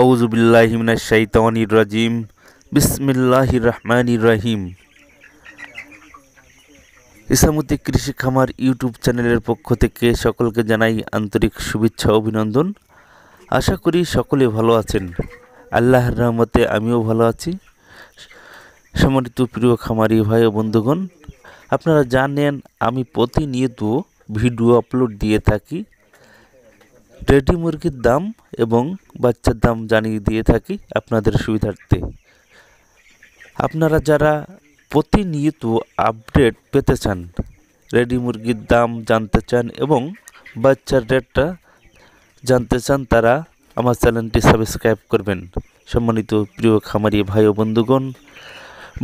আউজুবিল্লাহিমিনা শাইতানির রাজিম বিসমিল্লাহ রহমান রাহিম ইসামতি কৃষি খামার ইউটিউব চ্যানেলের পক্ষ থেকে সকলকে জানাই আন্তরিক শুভেচ্ছা অভিনন্দন আশা করি সকলে ভালো আছেন আল্লাহর রহমতে আমিও ভালো আছি সম্মানিত প্রিয় খামারি ভাই ও বন্ধুগণ আপনারা জানেন আমি প্রতিনিয়ত ভিডিও আপলোড দিয়ে থাকি রেডি মুরগির দাম এবং বাচ্চার দাম জানিয়ে দিয়ে থাকি আপনাদের সুবিধার্থে আপনারা যারা প্রতিনিয়ত আপডেট পেতে চান রেডি মুরগির দাম জানতে চান এবং বাচ্চার রেটটা জানতে চান তারা আমার চ্যানেলটি সাবস্ক্রাইব করবেন সম্মানিত প্রিয় খামারি ভাই ও বন্ধুগণ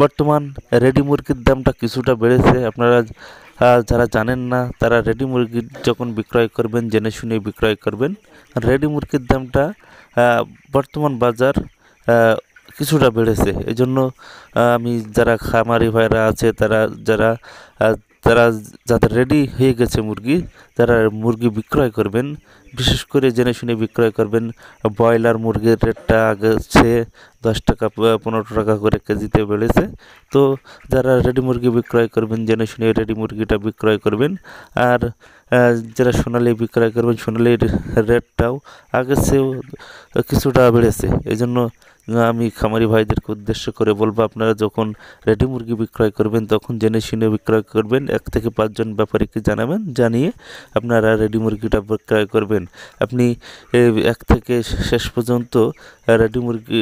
বর্তমান রেডি মুরগির দামটা কিছুটা বেড়েছে আপনারা যারা জানেন না তারা রেডি মুরগি যখন বিক্রয় করবেন জেনে শুনে বিক্রয় করবেন রেডি মুরগির দামটা বর্তমান বাজার কিছুটা বেড়েছে এই জন্য আমি যারা খামারি ভাইরা আছে তারা যারা তারা যাদের রেডি হয়ে গেছে মুরগি তারা মুরগি বিক্রয় করবেন বিশেষ করে জেনে শুনে বিক্রয় করবেন ব্রয়লার মুরগির রেটটা আগে চেয়ে দশ টাকা পনেরো টাকা করে কেজিতে বেড়েছে তো যারা রেডি মুরগি বিক্রয় করবেন জেনে শুনে রেডি মুরগিটা বিক্রয় করবেন আর যারা সোনালি বিক্রয় করবেন সোনালির রেটটাও আগের চেয়েও কিছুটা বেড়েছে এই জন্য আমি খামারি ভাইদেরকে উদ্দেশ্য করে বলবো আপনারা যখন রেডি মুরগি বিক্রয় করবেন তখন জেনে শুনে বিক্রয় করবেন এক থেকে পাঁচজন ব্যাপারীকে জানাবেন জানিয়ে আপনারা রেডি মুরগিটা বিক্রয় করবেন আপনি এক থেকে শেষ পর্যন্ত রেডি মুরগি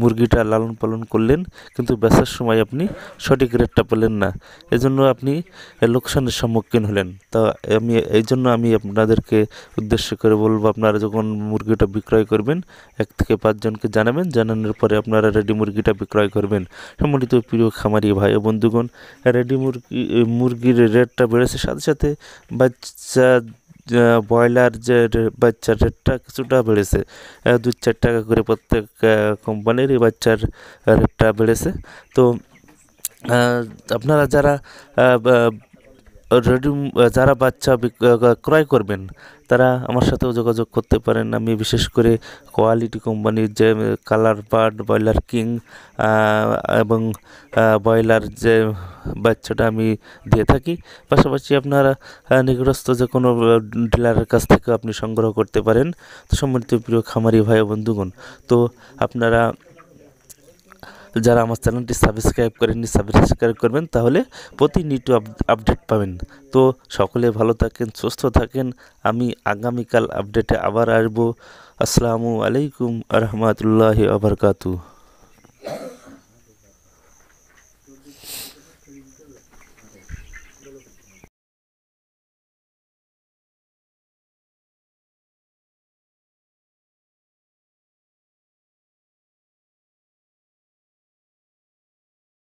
মুরগিটা লালন পালন করলেন কিন্তু বেচার সময় আপনি সঠিক রেটটা পেলেন না এজন্য আপনি লোকসানের সম্মুখীন হলেন তা আমি এই জন্য আমি আপনাদেরকে উদ্দেশ্য করে বলবো আপনারা যখন মুরগিটা বিক্রয় করবেন এক থেকে পাঁচজনকে জানাবেন জানানোর পরে আপনারা রেডি মুরগিটা বিক্রয় করবেন সম্মিলিত প্রিয় খামারি ভাই ও বন্ধুগণ রেডি মুরগি মুরগির রেটটা বেড়েছে সাথে সাথে বাচ্চা ব্রয়লার যে বাচ্চার রেটটা কিছুটা বেড়েছে দু চার টাকা করে প্রত্যেক কোম্পানির বাচ্চার রেটটা বেড়েছে তো আপনারা যারা রেডি যারা বাচ্চা ক্রয় করবেন তারা আমার সাথেও যোগাযোগ করতে পারেন আমি বিশেষ করে কোয়ালিটি কোম্পানির যে কালার বার্ড ব্রয়লার কিং এবং ব্রয়লার যে বাচ্চাটা আমি দিয়ে থাকি পাশাপাশি আপনারা নিকটস্থ যে কোনো ডিলারের কাছ থেকে আপনি সংগ্রহ করতে পারেন তো সম্মানিত প্রিয় খামারি ভাই বন্ধুগণ তো আপনারা যারা আমার চ্যানেলটি সাবস্ক্রাইব করেননি সাবস্ক্রাইব করবেন তাহলে প্রতিনিয়ত আপডেট পাবেন তো সকলে ভালো থাকেন সুস্থ থাকেন আমি আগামীকাল আপডেটে আবার আসবো আসসালামু আলাইকুম রহমতুল্লাহ আবরকাতু